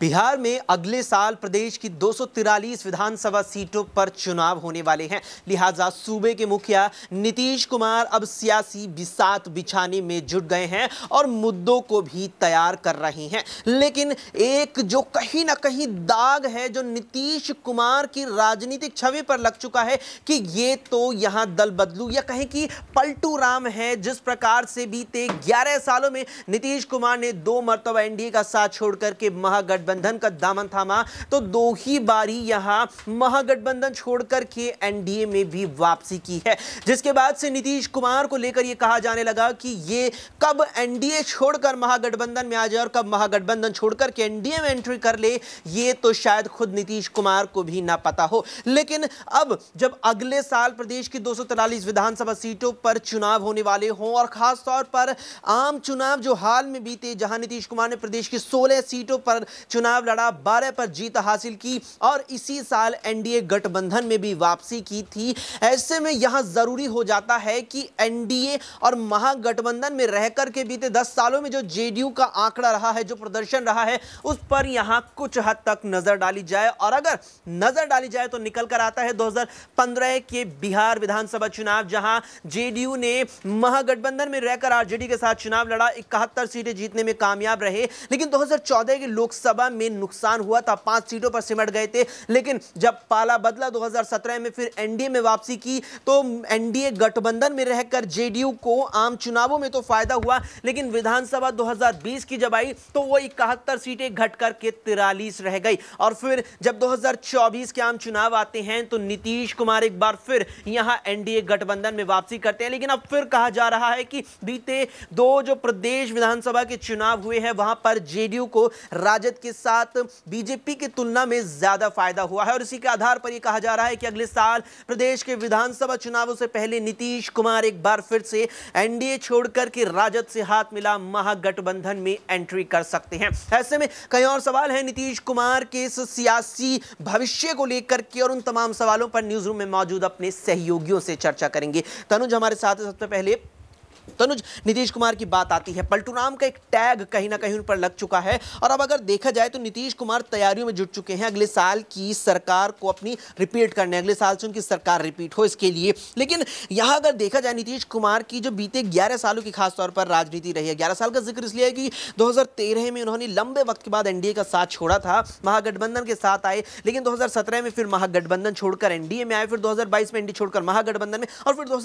बिहार में अगले साल प्रदेश की दो विधानसभा सीटों पर चुनाव होने वाले हैं लिहाजा सूबे के मुखिया नीतीश कुमार अब सियासी बिसात बिछाने में जुट गए हैं और मुद्दों को भी तैयार कर रहे हैं लेकिन एक जो कहीं ना कहीं दाग है जो नीतीश कुमार की राजनीतिक छवि पर लग चुका है कि ये तो यहाँ दल बदलू या कहें कि पलटू राम है जिस प्रकार से बीते ग्यारह सालों में नीतीश कुमार ने दो मरतबा एनडीए का साथ छोड़ करके महा महागठबंधन का दामन थामा तो दो ही बारी यहां महागठबंधन छोड़कर के एनडीए में भी वापसी की है जिसके बाद से नीतीश कुमार को लेकर यह कहा जाने लगा कि ये कब एनडीए छोड़कर महागठबंधन में आ जाए और कब महागठबंधन छोड़कर के एनडीए में एंट्री कर ले ये तो शायद खुद नीतीश कुमार को भी ना पता हो लेकिन अब जब अगले साल प्रदेश की दो विधानसभा सीटों पर चुनाव होने वाले हों और खासतौर पर आम चुनाव जो हाल में बीते जहां नीतीश कुमार ने प्रदेश की 16 सीटों पर चुनाव लड़ा बारह पर जीत हासिल की और इसी साल एनडीए गठबंधन में भी वापसी की थी ऐसे में यहां ज़रूरी हो जाता है कि एनडीए और महागठबंधन में रहकर के बीते दस सालों में जो जेडीयू का आंकड़ा रहा है जो प्रदर्शन रहा है उस पर यहां कुछ हद तक नज़र डाली जाए और अगर नज़र डाली जाए तो निकल कर आता है 2015 के बिहार विधानसभा चुनाव जहां जेडीयू ने महागठबंधन में रहकर आरजेडी के साथ चुनाव लड़ा इकहत्तर सीटें जीतने में कामयाब रहे लेकिन दो के लोकसभा लोकसभा में नुकसान हुआ था पांच सीटों पर सिमट गए थे लेकिन जब पाला बदला 2017 में फिर एनडीए में वापसी की तो एनडीए गठबंधन में रहकर जेडीयू को आम चुनावों में तो फायदा हुआ लेकिन विधानसभा 2020 की जब आई तो वो इकहत्तर सीटें घट करके तिरालीस रह गई और फिर जब दो के आम चुनाव आते हैं तो नीतीश कुमार एक बार फिर यहां एनडीए गठबंधन में वापसी करते हैं लेकिन अब फिर कहा जा रहा है कि बीते दो जो प्रदेश विधानसभा के चुनाव हुए हैं वहां पर जेडीयू को राजद के साथ बीजेपी की तुलना में ज्यादा फायदा हुआ है और इसी के आधार पर यह कहा जा रहा है कि अगले साल प्रदेश के विधानसभा चुनावों से पहले नीतीश कुमार एक बार फिर से एनडीए छोड़कर के राजद से हाथ मिला महागठबंधन में एंट्री कर सकते हैं ऐसे में कई और सवाल है नीतीश कुमार के इस सियासी भविष्य को लेकर के और उन तमाम सवालों पर न्यूज रूम में मौजूद अपने सहयोगियों से चर्चा करेंगे तनुज हमारे साथ सबसे पहले तनुज नीतीश कुमार की बात आती है पलटू नाम का एक टैग कहीं ना कहीं उन पर लग चुका है और अब अगर देखा जाए तो नीतीश कुमार तैयारियों में जुट चुके हैं अगले साल की सरकार को अपनी रिपीट करने अगले साल से उनकी सरकार रिपीट हो इसके लिए लेकिन यहां अगर देखा जाए नीतीश कुमार की जो बीते ग्यारह सालों की खासतौर पर राजनीति रही है ग्यारह साल का जिक्र इसलिए है कि दो में उन्होंने लंबे वक्त के बाद एनडीए का साथ छोड़ा था महागठबंधन के साथ आए लेकिन दो में फिर महागठबंधन छोड़कर एनडीए में आए फिर दो में एनडीए छोड़कर महागठबंधन में और फिर दो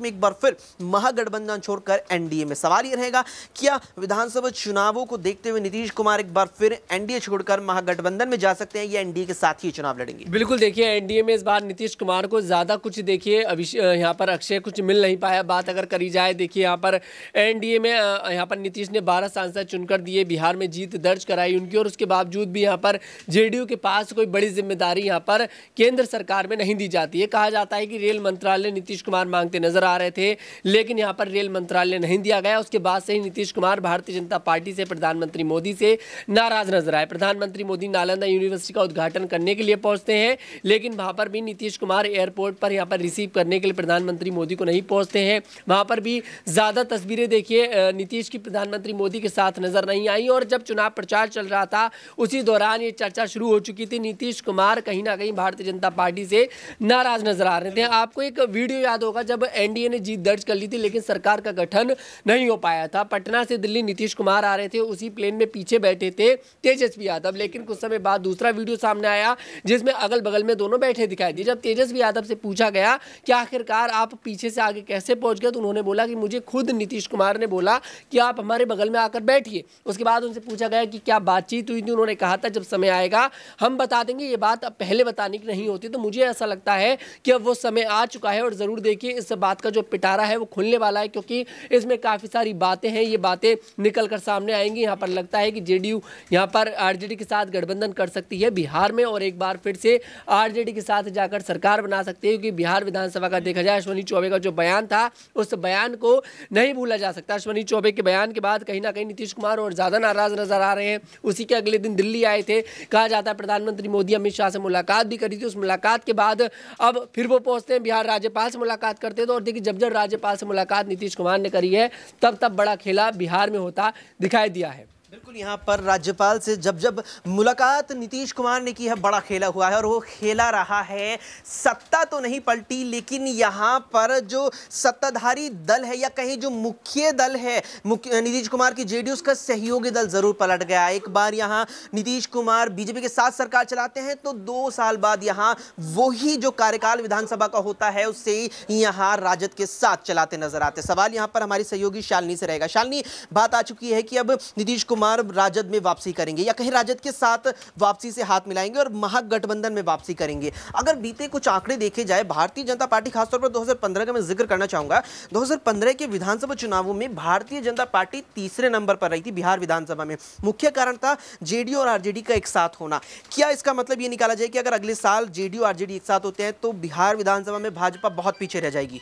में एक बार फिर महागठबंधन मैदान छोड़कर एनडीए में सवाल यह रहेगा क्या विधानसभा चुनावों को देखते हुए नीतीश कुमार एक बार फिर एनडीए छोड़कर महागठबंधन में जा सकते हैं या एनडीए के साथ ही चुनाव लड़ेंगे बिल्कुल देखिए एनडीए में इस बार नीतीश कुमार को ज़्यादा कुछ देखिए यहाँ पर अक्षय कुछ मिल नहीं पाया बात अगर करी जाए देखिए यहाँ पर एनडीए में यहाँ पर नीतीश ने बारह सांसद चुनकर दिए बिहार में जीत दर्ज कराई उनकी और उसके बावजूद भी यहाँ पर जेडीयू के पास कोई बड़ी जिम्मेदारी यहाँ पर केंद्र सरकार में नहीं दी जाती है कहा जाता है कि रेल मंत्रालय नीतीश कुमार मांगते नजर आ रहे थे लेकिन यहाँ पर रेल मंत्रालय नहीं दिया गया उसके बाद से ही नीतीश कुमार भारतीय जनता पार्टी से प्रधानमंत्री मोदी से नाराज नजर आए प्रधानमंत्री मोदी नालंदा यूनिवर्सिटी का उद्घाटन करने के लिए पहुंचते हैं लेकिन वहां पर भी नीतीश कुमार एयरपोर्ट पर यहाँ पर रिसीव करने के लिए प्रधानमंत्री मोदी को नहीं पहुँचते हैं वहाँ पर भी ज़्यादा तस्वीरें देखिए नीतीश की प्रधानमंत्री मोदी के साथ नजर नहीं आई और जब चुनाव प्रचार चल रहा था उसी दौरान ये चर्चा शुरू हो चुकी थी नीतीश कुमार कहीं ना कहीं भारतीय जनता पार्टी से नाराज नजर आ रहे थे आपको एक वीडियो याद होगा जब एनडीए ने जीत दर्ज कर ली थी लेकिन सरकार सरकार का गठन नहीं हो पाया था पटना से दिल्ली नीतीश कुमार आ रहे थे उसी प्लेन में पीछे बैठे थे तेजस्वी यादव लेकिन कुछ समय बाद दूसरा वीडियो सामने आया जिसमें अगल बगल में दोनों बैठे दिखाई दिए जब तेजस्वी यादव से पूछा गया कि आखिरकार आप पीछे से आगे कैसे पहुंच गए तो उन्होंने बोला कि मुझे खुद नीतीश कुमार ने बोला कि आप हमारे बगल में आकर बैठिए उसके बाद उनसे पूछा गया कि क्या बातचीत हुई थी उन्होंने कहा था जब समय आएगा हम बता देंगे ये बात अब पहले बताने की नहीं होती तो मुझे ऐसा लगता है कि अब वो समय आ चुका है और ज़रूर देखिए इस बात का जो पिटारा है वो खुलने वाला है क्योंकि इसमें काफ़ी सारी बातें हैं ये बातें निकल कर सामने आएंगी यहाँ पर लगता है कि जेडीयू डी पर आर के साथ गठबंधन कर सकती है बिहार में और एक बार फिर से आरजेडी के साथ जाकर सरकार बना सकती है क्योंकि बिहार विधानसभा का देखा जाए अश्वनी चौबे का जो बयान था उस बयान को नहीं भूला जा सकता अश्वनी चौबे के बयान के बाद कहीं ना कहीं नीतीश कुमार और ज़्यादा नाराज़ नजर आ रहे हैं उसी के अगले दिन दिल्ली आए थे कहा जाता है प्रधानमंत्री मोदी अमित शाह से मुलाकात भी करी थी उस मुलाकात के बाद अब फिर वो पहुंचते हैं बिहार राज्यपाल से मुलाकात करते थे तो और देखिए जब जब राज्यपाल से मुलाकात नीतीश नीतीश कुमार ने करी है तब तब बड़ा खेला बिहार में होता दिखाई दिया है बिल्कुल यहाँ पर राज्यपाल से जब जब मुलाकात नीतीश कुमार ने की है बड़ा खेला हुआ है और वो खेला रहा है सत्ता तो नहीं पलटी लेकिन यहाँ पर जो सत्ताधारी दल है या कहीं जो मुख्य दल है नीतीश कुमार की जे का सहयोगी दल जरूर पलट गया एक बार यहाँ नीतीश कुमार बीजेपी के साथ सरकार चलाते हैं तो दो साल बाद यहाँ वही जो कार्यकाल विधानसभा का होता है उससे यहाँ राजद के साथ चलाते नजर आते सवाल यहाँ पर हमारी सहयोगी शालनी से रहेगा शालनी बात आ चुकी है कि अब नीतीश कुमार कुमार राजद में वापसी करेंगे या कहीं राजद के साथ वापसी से हाथ मिलाएंगे और महागठबंधन में वापसी करेंगे अगर बीते कुछ आंकड़े देखे जाए भारतीय जनता पार्टी खासतौर पर 2015 का मैं जिक्र करना चाहूंगा 2015 के विधानसभा चुनावों में भारतीय जनता पार्टी तीसरे नंबर पर रही थी बिहार विधानसभा में मुख्य कारण था जेडीयू और आरजेडी का एक साथ होना क्या इसका मतलब ये निकाला जाए कि अगर अगले साल जेडीयू आरजेडी एक साथ होते हैं तो बिहार विधानसभा में भाजपा बहुत पीछे रह जाएगी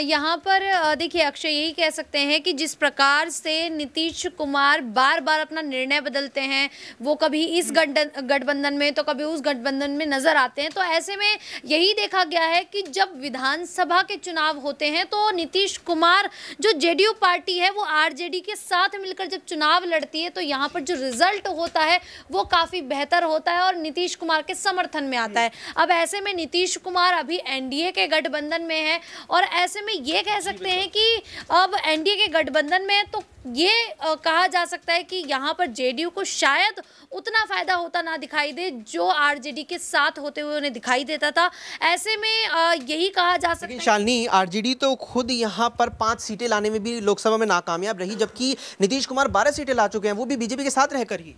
यहाँ पर देखिए अक्षय यही कह सकते हैं कि जिस प्रकार से नीतीश कुमार बार बार बार अपना निर्णय बदलते हैं वो कभी इस गठबंधन में तो कभी उस गठबंधन में नजर आते हैं तो ऐसे में यही देखा गया है कि जब विधानसभा के चुनाव होते हैं तो नीतीश कुमार जो जेडीयू पार्टी है वो आरजेडी के साथ मिलकर जब चुनाव लड़ती है तो यहाँ पर जो रिजल्ट होता है वो काफ़ी बेहतर होता है और नीतीश कुमार के समर्थन में आता है अब ऐसे में नीतीश कुमार अभी एनडीए के गठबंधन में है और ऐसे में ये कह सकते हैं कि अब एनडीए के गठबंधन में तो ये कहा जा सकता है है कि यहाँ पर जेडीयू को शायद उतना फ़ायदा होता ना दिखाई दे जो आरजेडी के साथ होते हुए उन्हें दिखाई देता था ऐसे में यही कहा जा सकता है शालनी आरजेडी तो खुद यहाँ पर पांच सीटें लाने में भी लोकसभा में नाकामयाब रही जबकि नीतीश कुमार बारह सीटें ला चुके हैं वो भी बीजेपी के साथ रहकर ही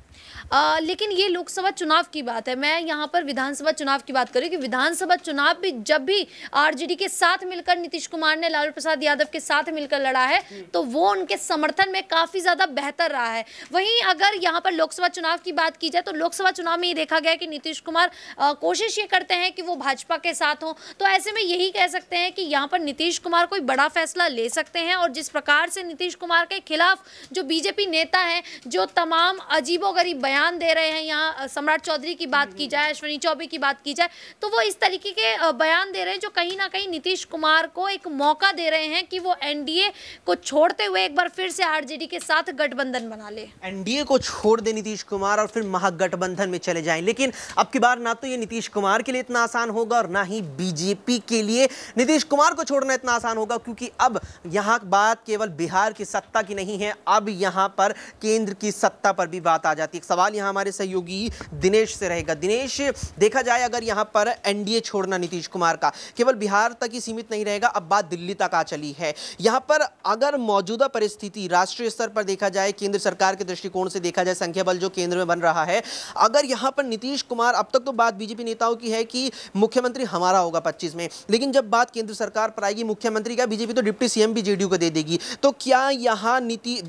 आ, लेकिन ये लोकसभा चुनाव की बात है मैं यहाँ पर विधानसभा चुनाव की बात करूँ कि विधानसभा चुनाव भी जब भी आरजेडी के साथ मिलकर नीतीश कुमार ने लालू प्रसाद यादव के साथ मिलकर लड़ा है तो वो उनके समर्थन में काफ़ी ज़्यादा बेहतर रहा है वहीं अगर यहाँ पर लोकसभा चुनाव की बात की जाए तो लोकसभा चुनाव में ये देखा गया कि नीतीश कुमार आ, कोशिश ये करते हैं कि वो भाजपा के साथ हों तो ऐसे में यही कह सकते हैं कि यहाँ पर नीतीश कुमार कोई बड़ा फैसला ले सकते हैं और जिस प्रकार से नीतीश कुमार के खिलाफ जो बीजेपी नेता हैं जो तमाम अजीबो बयान दे रहे हैं यहाँ सम्राट चौधरी की बात की जाए अश्विनी चौबे की बात की जाए तो वो इस तरीके के बयान दे रहे हैं जो कहीं ना कहीं नीतीश कुमार को एक मौका दे रहे हैं कि वो एनडीए को छोड़ते हुए एक बार फिर से आरजेडी के साथ गठबंधन बना ले चले एनडीए को छोड़ दे नीतीश कुमार और फिर महागठबंधन में चले जाएं लेकिन अब की बार ना तो ये नीतीश कुमार के लिए इतना आसान होगा और ना ही बीजेपी के लिए नीतीश कुमार को छोड़ना इतना आसान होगा क्योंकि अब यहाँ बात केवल बिहार की सत्ता की नहीं है अब यहाँ पर केंद्र की सत्ता पर भी बात आ जाती है सवाल यहाँ हमारे सहयोगी दिनेश से रहेगा दिनेश देखा जाए अगर यहाँ पर एनडीए छोड़ना नीतीश कुमार का केवल बिहार तक ही सीमित नहीं रहेगा अब बात दिल्ली तक आ चली है यहाँ पर अगर मौजूदा परिस्थिति राष्ट्रीय स्तर पर देखा जाए केंद्र सरकार सरकार के दृष्टिकोण से देखा जाए संख्या बल जो केंद्र में बन रहा है अगर यहाँ पर नीतीश कुमार अब तक तो बात बीजेपी नेताओं की है कि मुख्यमंत्री हमारा होगा पच्चीस में लेकिन जब बात केंद्र सरकार पर आएगी मुख्यमंत्री का बीजेपी तो डिप्टी सीएम भी जेडीयू को दे देगी तो क्या यहाँ नीति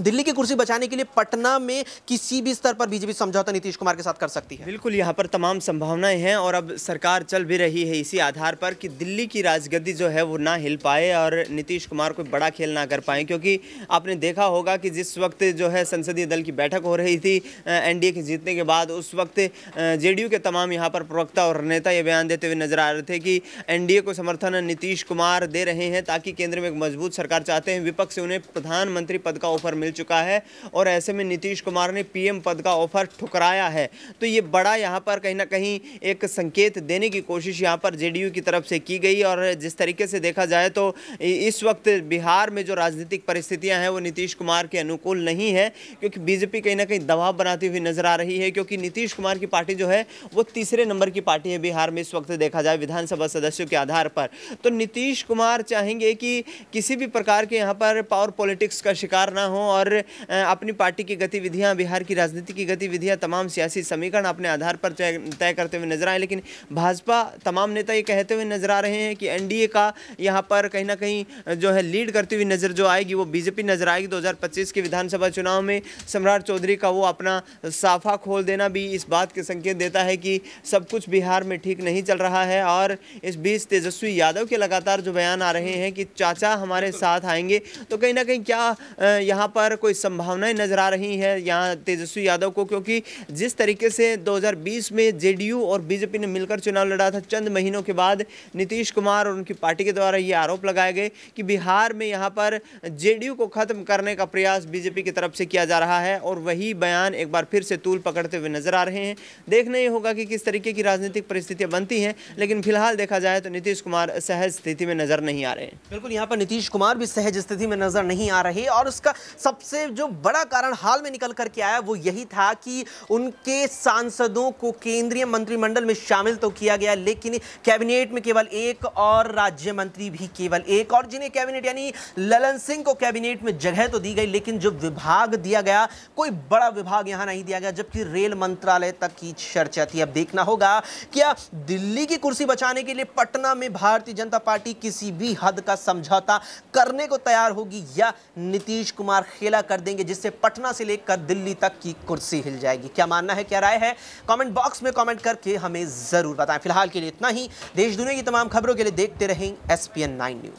दिल्ली की कुर्सी बचाने के लिए पटना में किसी भी स्तर पर बीजेपी समझौता नीतीश कुमार के साथ कर सकती है बिल्कुल यहाँ पर तमाम संभावनाएं हैं और अब सरकार चल भी रही है इसी आधार पर कि दिल्ली की राजगद्दी जो है वो ना हिल पाए और नीतीश कुमार कोई बड़ा खेल ना कर पाए क्योंकि आपने देखा होगा कि जिस वक्त जो है संसदीय दल की बैठक हो रही थी एन के जीतने के बाद उस वक्त जे के तमाम यहाँ पर प्रवक्ता और नेता ये बयान देते हुए नजर आ रहे थे कि एन को समर्थन नीतीश कुमार दे रहे हैं ताकि केंद्र में एक मजबूत सरकार चाहते हैं विपक्ष से उन्हें प्रधानमंत्री पद का ऑफर मिल मिल चुका है और ऐसे में नीतीश कुमार ने पीएम पद का ऑफर ठुकराया है तो ये बड़ा यहाँ पर कहीं ना कहीं एक संकेत देने की कोशिश यहाँ पर जेडीयू की तरफ से की गई और जिस तरीके से देखा जाए तो इस वक्त बिहार में जो राजनीतिक परिस्थितियाँ हैं वो नीतीश कुमार के अनुकूल नहीं है क्योंकि बीजेपी कहीं ना कहीं दबाव बनाती हुई नजर आ रही है क्योंकि नीतीश कुमार की पार्टी जो है वो तीसरे नंबर की पार्टी है बिहार में इस वक्त देखा जाए विधानसभा सदस्यों के आधार पर तो नीतीश कुमार चाहेंगे कि किसी भी प्रकार के यहाँ पर पावर पॉलिटिक्स का शिकार ना हो और अपनी पार्टी की गतिविधियाँ बिहार की राजनीति की गतिविधियाँ तमाम सियासी समीकरण अपने आधार पर तय करते हुए नजर आए लेकिन भाजपा तमाम नेता ये कहते हुए नजर आ रहे हैं कि एनडीए का यहाँ पर कहीं ना कहीं जो है लीड करती हुई नज़र जो आएगी वो बीजेपी नज़र आएगी दो के विधानसभा चुनाव में सम्राट चौधरी का वो अपना साफा खोल देना भी इस बात के संकेत देता है कि सब कुछ बिहार में ठीक नहीं चल रहा है और इस बीच तेजस्वी यादव के लगातार जो बयान आ रहे हैं कि चाचा हमारे साथ आएंगे तो कहीं ना कहीं क्या यहाँ पर पर कोई संभावनाएं नज़र आ रही हैं यहाँ तेजस्वी यादव को क्योंकि जिस तरीके से 2020 में जेडीयू और बीजेपी ने मिलकर चुनाव लड़ा था चंद महीनों के बाद नीतीश कुमार और उनकी पार्टी के द्वारा ये आरोप लगाए गए कि बिहार में यहाँ पर जे को ख़त्म करने का प्रयास बीजेपी की तरफ से किया जा रहा है और वही बयान एक बार फिर से तूल पकड़ते हुए नज़र आ रहे हैं देखना ही होगा कि किस तरीके की राजनीतिक परिस्थितियाँ बनती हैं लेकिन फिलहाल देखा जाए तो नीतीश कुमार सहज स्थिति में नज़र नहीं आ रहे बिल्कुल यहाँ पर नीतीश कुमार भी सहज स्थिति में नज़र नहीं आ रहे और उसका सबसे जो बड़ा कारण हाल में निकल करके आया वो यही था कि उनके सांसदों को केंद्रीय मंत्रिमंडल में शामिल तो किया गया लेकिन कैबिनेट में केवल एक और राज्य मंत्री भी केवल एक और जिन्हें कैबिनेट यानी ललन सिंह को कैबिनेट में जगह तो दी गई लेकिन जो विभाग दिया गया कोई बड़ा विभाग यहाँ नहीं दिया गया जबकि रेल मंत्रालय तक की चर्चा थी अब देखना होगा क्या दिल्ली की कुर्सी बचाने के लिए पटना में भारतीय जनता पार्टी किसी भी हद का समझौता करने को तैयार होगी या नीतीश कुमार खेला कर देंगे जिससे पटना से लेकर दिल्ली तक की कुर्सी हिल जाएगी क्या मानना है क्या राय है कमेंट बॉक्स में कमेंट करके हमें ज़रूर बताएं फिलहाल के लिए इतना ही देश दुनिया की तमाम खबरों के लिए देखते रहें एस पी न्यूज़